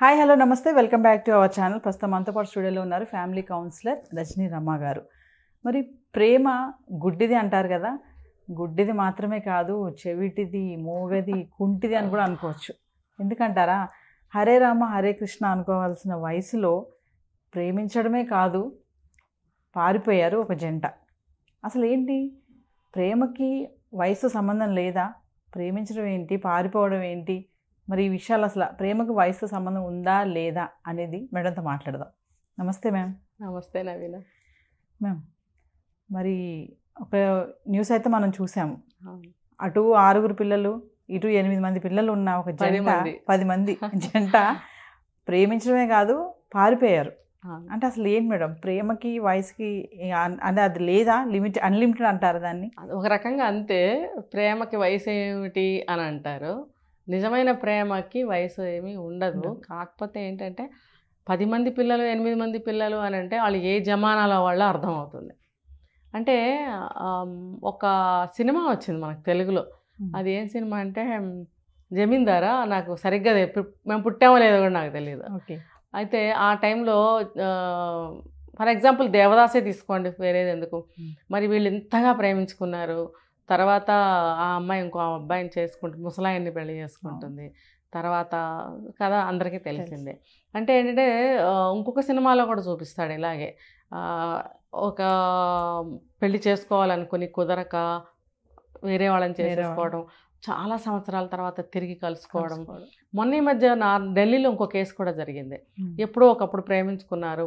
hi hello నమస్తే welcome back to our channel ప్రస్తుతం అంతపాటు పాటు స్టూడియోలో ఉన్నారు ఫ్యామిలీ కౌన్సిలర్ రజని రమ్మ గారు మరి ప్రేమ గుడ్డిది అంటారు కదా గుడ్డిది మాత్రమే కాదు చెవిటిది మూగది కుంటిది అని కూడా అనుకోవచ్చు ఎందుకంటారా హరే రామ హరే కృష్ణ అనుకోవాల్సిన వయసులో ప్రేమించడమే కాదు పారిపోయారు ఒక జంట అసలు ఏంటి ప్రేమకి వయసు సంబంధం లేదా ప్రేమించడం ఏంటి పారిపోవడం ఏంటి మరి ఈ విషయాలు అసలు ప్రేమకు వయసుతో సంబంధం ఉందా లేదా అనేది మేడంతో మాట్లాడదాం నమస్తే మ్యామ్ నమస్తే నవీన మ్యామ్ మరి ఒక న్యూస్ అయితే మనం చూసాము అటు ఆరుగురు పిల్లలు ఇటు ఎనిమిది మంది పిల్లలు ఉన్న ఒక జంట పది మంది జంట ప్రేమించడమే కాదు పారిపోయారు అంటే అసలు ఏంటి మేడం ప్రేమకి వయసుకి అంటే అది లేదా లిమిట్ అన్లిమిటెడ్ అంటారు దాన్ని ఒక రకంగా అంతే ప్రేమకి వయసు ఏమిటి అని అంటారు నిజమైన ప్రేమకి వయసు ఏమీ ఉండదు కాకపోతే ఏంటంటే పది మంది పిల్లలు ఎనిమిది మంది పిల్లలు అని అంటే వాళ్ళు ఏ జమానాలో వాళ్ళు అర్థమవుతుంది అంటే ఒక సినిమా వచ్చింది మనకు తెలుగులో అది ఏం సినిమా అంటే జమీందారా నాకు సరిగ్గా మేము పుట్టామో లేదో కూడా నాకు తెలియదు అయితే ఆ టైంలో ఫర్ ఎగ్జాంపుల్ దేవదాసే తీసుకోండి వేరేది ఎందుకు మరి వీళ్ళు ఇంతగా ప్రేమించుకున్నారు తర్వాత ఆ అమ్మాయి ఇంకో అబ్బాయిని చేసుకుంటుంది ముసలాయన్ని పెళ్లి చేసుకుంటుంది తర్వాత కథ అందరికీ తెలిసిందే అంటే ఏంటంటే ఇంకొక సినిమాలో కూడా చూపిస్తాడు ఇలాగే ఒక పెళ్లి చేసుకోవాలనుకుని కుదరక వేరే వాళ్ళని చేసేసుకోవడం చాలా సంవత్సరాల తర్వాత తిరిగి కలుసుకోవడం మొన్న ఈ మధ్య నా ఢిల్లీలో ఇంకో కేసు కూడా జరిగింది ఎప్పుడో ఒకప్పుడు ప్రేమించుకున్నారు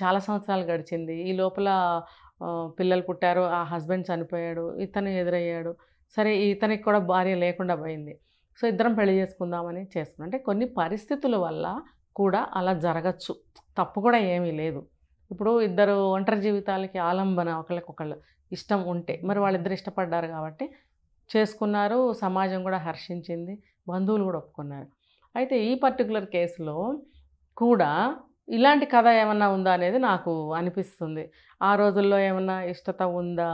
చాలా సంవత్సరాలు గడిచింది ఈ లోపల పిల్లలు పుట్టారు ఆ హస్బెండ్ చనిపోయాడు ఇతను ఎదురయ్యాడు సరే ఇతనికి కూడా భార్య లేకుండా పోయింది సో ఇద్దరం పెళ్లి చేసుకుందామని చేస్తుంది అంటే కొన్ని పరిస్థితుల వల్ల కూడా అలా జరగచ్చు తప్పు కూడా ఏమీ లేదు ఇప్పుడు ఇద్దరు ఒంటరి జీవితాలకి ఆలంబన ఒకళ్ళకొకళ్ళు ఇష్టం ఉంటే మరి వాళ్ళిద్దరు ఇష్టపడ్డారు కాబట్టి చేసుకున్నారు సమాజం కూడా హర్షించింది బంధువులు కూడా ఒప్పుకున్నారు అయితే ఈ పర్టికులర్ కేసులో కూడా ఇలాంటి కథ ఏమన్నా ఉందా అనేది నాకు అనిపిస్తుంది ఆ రోజుల్లో ఏమన్నా ఇష్టత ఉందా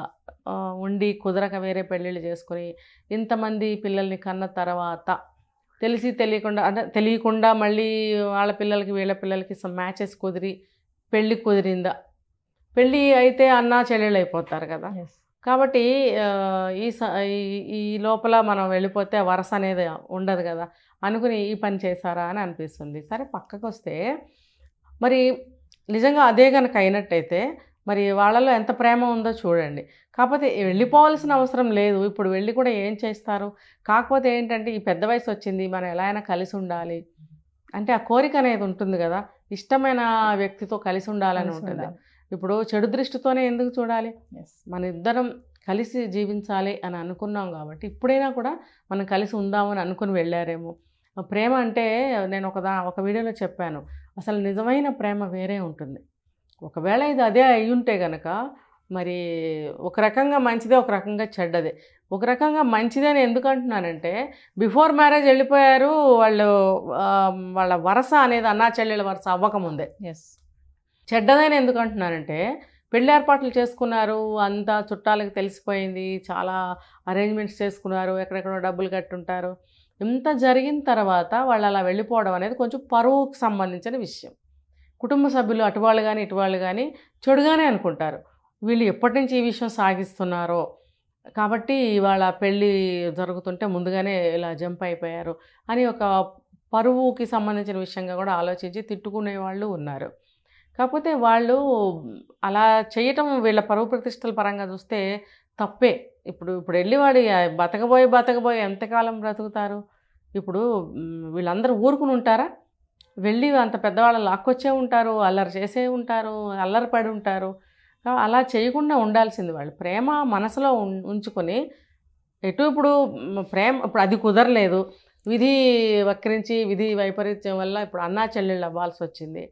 ఉండి కుదరక వేరే పెళ్ళిళ్ళు చేసుకుని ఇంతమంది పిల్లల్ని కన్న తర్వాత తెలిసి తెలియకుండా అంటే తెలియకుండా మళ్ళీ వాళ్ళ పిల్లలకి వీళ్ళ పిల్లలకి మ్యాచెస్ కుదిరి పెళ్ళి కుదిరిందా పెళ్ళి అయితే అన్నా చెల్లెళ్ళు అయిపోతారు కదా కాబట్టి ఈ ఈ లోపల మనం వెళ్ళిపోతే వరస అనేది ఉండదు కదా అనుకుని ఈ పని చేశారా అని అనిపిస్తుంది సరే పక్కకు వస్తే మరి నిజంగా అదే కనుక అయినట్టయితే మరి వాళ్ళలో ఎంత ప్రేమ ఉందో చూడండి కాకపోతే వెళ్ళిపోవాల్సిన అవసరం లేదు ఇప్పుడు వెళ్ళి కూడా ఏం చేస్తారు కాకపోతే ఏంటంటే ఈ పెద్ద వయసు వచ్చింది మనం ఎలా అయినా కలిసి ఉండాలి అంటే ఆ కోరిక అనేది ఉంటుంది కదా ఇష్టమైన వ్యక్తితో కలిసి ఉండాలని ఉంటుంది ఇప్పుడు చెడు దృష్టితోనే ఎందుకు చూడాలి మన ఇద్దరం కలిసి జీవించాలి అని అనుకున్నాం కాబట్టి ఇప్పుడైనా కూడా మనం కలిసి ఉందామని అనుకుని వెళ్ళారేమో ప్రేమ అంటే నేను ఒక ఒక వీడియోలో చెప్పాను అసలు నిజమైన ప్రేమ వేరే ఉంటుంది ఒకవేళ ఇది అదే అయి ఉంటే గనక మరి ఒక రకంగా మంచిదే ఒక రకంగా చెడ్డదే ఒక రకంగా మంచిదని ఎందుకు అంటున్నానంటే బిఫోర్ మ్యారేజ్ వెళ్ళిపోయారు వాళ్ళు వాళ్ళ వరస అనేది అన్నా చెల్లెల వరస అవ్వకముందే ఎస్ చెడ్డదని ఎందుకు అంటున్నానంటే పెళ్లి ఏర్పాట్లు చేసుకున్నారు అంతా చుట్టాలకు తెలిసిపోయింది చాలా అరేంజ్మెంట్స్ చేసుకున్నారు ఎక్కడెక్కడో డబ్బులు కట్టుంటారు ఇంత జరిగిన తర్వాత వాళ్ళు అలా వెళ్ళిపోవడం అనేది కొంచెం పరువుకు సంబంధించిన విషయం కుటుంబ సభ్యులు అటువాళ్ళు కానీ ఇటువాళ్ళు కానీ చెడుగానే అనుకుంటారు వీళ్ళు ఎప్పటి నుంచి ఈ విషయం సాగిస్తున్నారో కాబట్టి వాళ్ళ పెళ్ళి జరుగుతుంటే ముందుగానే ఇలా జంప్ అయిపోయారు అని ఒక పరువుకి సంబంధించిన విషయంగా కూడా ఆలోచించి తిట్టుకునే వాళ్ళు ఉన్నారు కాకపోతే వాళ్ళు అలా చేయటం వీళ్ళ పరువు ప్రతిష్టల పరంగా చూస్తే తప్పే ఇప్పుడు ఇప్పుడు వెళ్ళి వాడు బతకబోయి బతకబోయి ఎంతకాలం బ్రతుకుతారు ఇప్పుడు వీళ్ళందరూ ఊరుకుని ఉంటారా వెళ్ళి అంత పెద్దవాళ్ళు లాక్కొచ్చే ఉంటారు అల్లరి చేసే ఉంటారు అల్లరి పడి ఉంటారు అలా చేయకుండా ఉండాల్సింది వాళ్ళు ప్రేమ మనసులో ఉంచుకొని ఎటు ఇప్పుడు ప్రేమ ఇప్పుడు అది కుదరలేదు విధి వక్రించి విధి వైపరీత్యం వల్ల ఇప్పుడు అన్నా చెల్లెళ్ళు అవ్వాల్సి వచ్చింది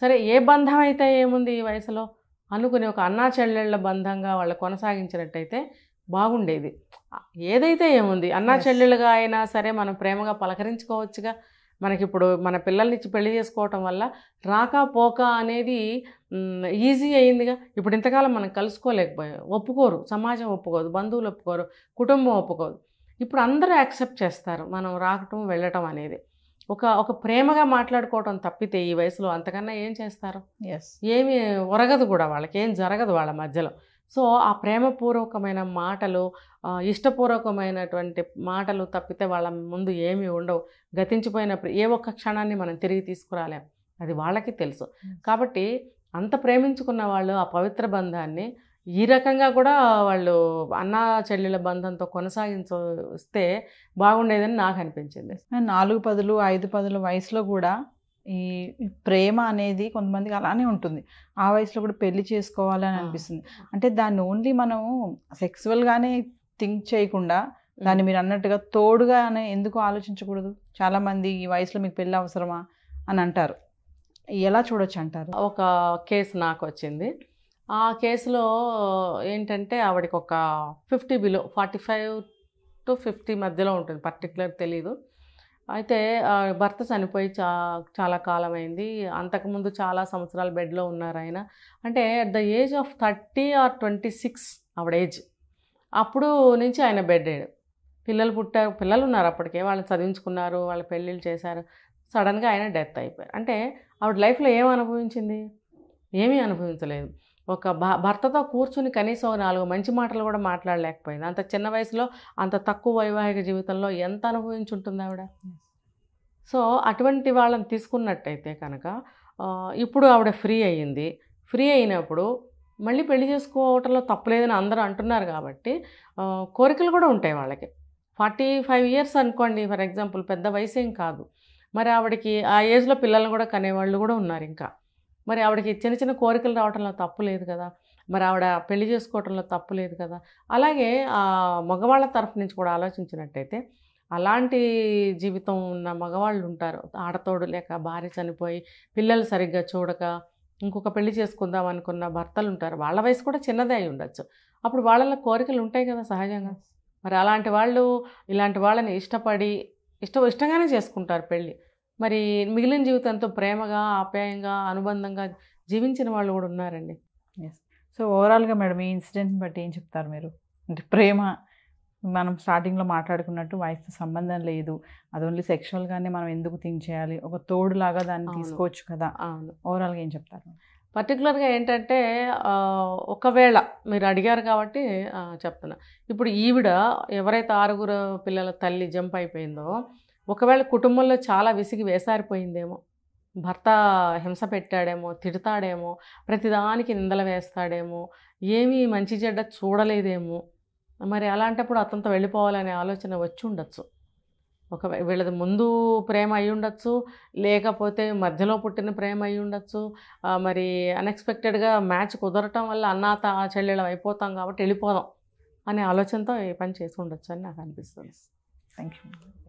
సరే ఏ బంధం అయితే ఏముంది ఈ వయసులో అనుకుని ఒక అన్నా చెల్లెళ్ళ బంధంగా వాళ్ళు కొనసాగించినట్టయితే బాగుండేది ఏదైతే ఏముంది అన్నా చెల్లెళ్ళుగా అయినా సరే మనం ప్రేమగా పలకరించుకోవచ్చుగా మనకిప్పుడు మన పిల్లల్ని ఇచ్చి పెళ్లి చేసుకోవటం వల్ల రాక పోక అనేది ఈజీ అయిందిగా ఇప్పుడు ఇంతకాలం మనం కలుసుకోలేకపోయాం ఒప్పుకోరు సమాజం ఒప్పుకోదు బంధువులు ఒప్పుకోరు కుటుంబం ఒప్పుకోదు ఇప్పుడు అందరూ యాక్సెప్ట్ చేస్తారు మనం రాకటం వెళ్ళటం అనేది ఒక ఒక ప్రేమగా మాట్లాడుకోవడం తప్పితే ఈ వయసులో అంతకన్నా ఏం చేస్తారు ఎస్ ఏమి ఒరగదు కూడా వాళ్ళకి ఏం జరగదు వాళ్ళ మధ్యలో సో ఆ ప్రేమపూర్వకమైన మాటలు ఇష్టపూర్వకమైనటువంటి మాటలు తప్పితే వాళ్ళ ముందు ఏమీ ఉండవు గతించిపోయినప్పుడు ఏ ఒక్క క్షణాన్ని మనం తిరిగి తీసుకురాలేం అది వాళ్ళకి తెలుసు కాబట్టి అంత ప్రేమించుకున్న వాళ్ళు ఆ పవిత్ర బంధాన్ని ఈ రకంగా కూడా వాళ్ళు అన్న చెల్లెల బంధంతో వస్తే బాగుండేదని నాకు అనిపించింది నాలుగు పదులు ఐదు పదుల వయసులో కూడా ఈ ప్రేమ అనేది కొంతమందికి అలానే ఉంటుంది ఆ వయసులో కూడా పెళ్లి చేసుకోవాలని అనిపిస్తుంది అంటే దాన్ని ఓన్లీ మనం సెక్సువల్గానే థింక్ చేయకుండా దాన్ని మీరు అన్నట్టుగా తోడుగా అనే ఎందుకు ఆలోచించకూడదు చాలామంది ఈ వయసులో మీకు పెళ్ళి అవసరమా అని అంటారు ఎలా చూడొచ్చు అంటారు ఒక కేసు నాకు వచ్చింది ఆ కేసులో ఏంటంటే ఆవిడకి ఒక fifty below forty five to fifty మధ్యలో ఉంటుంది పర్టికులర్ తెలీదు అయితే భర్త చనిపోయి చా చాలా కాలం అయింది అంతకుముందు చాలా సంవత్సరాలు బెడ్లో ఉన్నారు ఆయన అంటే at the age of thirty or twenty six ఆవిడ ఏజ్ అప్పుడు నుంచి ఆయన బెడ్ పిల్లలు పుట్టారు పిల్లలు ఉన్నారు అప్పటికే వాళ్ళు చదివించుకున్నారు వాళ్ళ పెళ్ళిళ్ళు చేశారు సడన్గా ఆయన డెత్ అయిపోయారు అంటే ఆవిడ లైఫ్లో ఏం అనుభవించింది ఏమీ అనుభవించలేదు ఒక భర్తతో కూర్చుని కనీసం నాలుగు మంచి మాటలు కూడా మాట్లాడలేకపోయింది అంత చిన్న వయసులో అంత తక్కువ వైవాహిక జీవితంలో ఎంత అనుభవించుంటుంది ఆవిడ సో అటువంటి వాళ్ళని తీసుకున్నట్టయితే కనుక ఇప్పుడు ఆవిడ ఫ్రీ అయ్యింది ఫ్రీ అయినప్పుడు మళ్ళీ పెళ్లి చేసుకోవటంలో తప్పలేదని అందరూ అంటున్నారు కాబట్టి కోరికలు కూడా ఉంటాయి వాళ్ళకి ఫార్టీ ఫైవ్ ఇయర్స్ అనుకోండి ఫర్ ఎగ్జాంపుల్ పెద్ద వయసు ఏం కాదు మరి ఆవిడకి ఆ ఏజ్లో పిల్లలు కూడా కనేవాళ్ళు కూడా ఉన్నారు ఇంకా మరి ఆవిడకి చిన్న చిన్న కోరికలు రావడంలో తప్పు లేదు కదా మరి ఆవిడ పెళ్లి చేసుకోవడంలో తప్పు లేదు కదా అలాగే మగవాళ్ళ తరఫు నుంచి కూడా ఆలోచించినట్టయితే అలాంటి జీవితం ఉన్న మగవాళ్ళు ఉంటారు ఆడతోడు లేక భార్య చనిపోయి పిల్లలు సరిగ్గా చూడక ఇంకొక పెళ్లి చేసుకుందాం అనుకున్న భర్తలు ఉంటారు వాళ్ళ వయసు కూడా చిన్నదే అయి ఉండొచ్చు అప్పుడు వాళ్ళ కోరికలు ఉంటాయి కదా సహజంగా మరి అలాంటి వాళ్ళు ఇలాంటి వాళ్ళని ఇష్టపడి ఇష్టం ఇష్టంగానే చేసుకుంటారు పెళ్ళి మరి మిగిలిన జీవితంతో ప్రేమగా ఆప్యాయంగా అనుబంధంగా జీవించిన వాళ్ళు కూడా ఉన్నారండి ఎస్ సో ఓవరాల్గా మేడం ఈ ఇన్సిడెంట్ని బట్టి ఏం చెప్తారు మీరు అంటే ప్రేమ మనం స్టార్టింగ్లో మాట్లాడుకున్నట్టు వయసుతో సంబంధం లేదు అది ఓన్లీ సెక్షువల్గానే మనం ఎందుకు థింక్ చేయాలి ఒక తోడులాగా దాన్ని తీసుకోవచ్చు కదా ఓవరాల్గా ఏం చెప్తారు పర్టికులర్గా ఏంటంటే ఒకవేళ మీరు అడిగారు కాబట్టి చెప్తున్నా ఇప్పుడు ఈవిడ ఎవరైతే ఆరుగురు పిల్లల తల్లి జంప్ అయిపోయిందో ఒకవేళ కుటుంబంలో చాలా విసిగి వేసారిపోయిందేమో భర్త హింస పెట్టాడేమో తిడతాడేమో ప్రతిదానికి నిందలు వేస్తాడేమో ఏమీ మంచి చెడ్డ చూడలేదేమో మరి అలాంటప్పుడు అతనితో వెళ్ళిపోవాలనే ఆలోచన వచ్చి ఉండొచ్చు ఒక వీళ్ళది ముందు ప్రేమ అయి ఉండొచ్చు లేకపోతే మధ్యలో పుట్టిన ప్రేమ అయి ఉండొచ్చు మరి అన్ఎక్స్పెక్టెడ్గా మ్యాచ్ కుదరటం వల్ల అన్నాత చెల్లెళ్ళం అయిపోతాం కాబట్టి వెళ్ళిపోదాం అనే ఆలోచనతో ఈ పని చేసి ఉండొచ్చు అని నాకు అనిపిస్తుంది థ్యాంక్ యూ